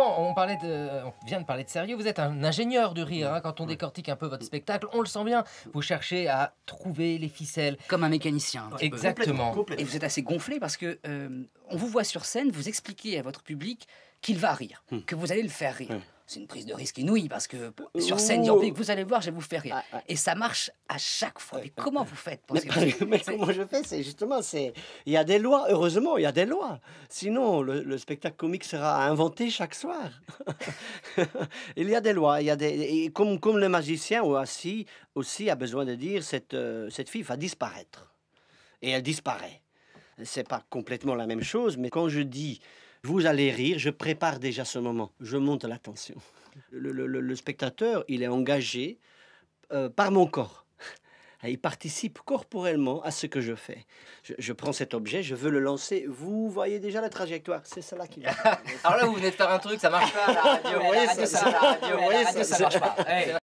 On, parlait de, on vient de parler de sérieux. Vous êtes un ingénieur du rire. Hein, quand on décortique un peu votre spectacle, on le sent bien. Vous cherchez à trouver les ficelles. Comme un mécanicien. Exactement. Et vous êtes assez gonflé parce que euh, on vous voit sur scène, vous expliquez à votre public qu'il va rire, hmm. que vous allez le faire rire. C'est une prise de risque inouïe parce que euh, sur scène, oh. vous allez voir, je vais vous faire rire. Et ça marche à chaque fois. Mais comment vous faites pour mais je fais C'est justement, c'est il y a des lois. Heureusement, il y a des lois. Sinon, le, spectacle comique sera inventé chaque soir. il y a des lois. Il y a des comme comme le magicien aussi aussi a besoin de dire cette euh, cette fille va disparaître et elle disparaît. Ce n'est pas complètement la même chose, mais quand je dis vous allez rire, je prépare déjà ce moment, je monte l'attention. Le, spectateur, il est engagé euh, par mon corps. Il participe corporellement à ce que je fais. Je, prends cet objet, je veux le lancer. Vous voyez déjà la trajectoire, c'est cela qui. Alors là, vous venez de faire un truc, ça marche pas la radio. Vous voyez ça, marche pas.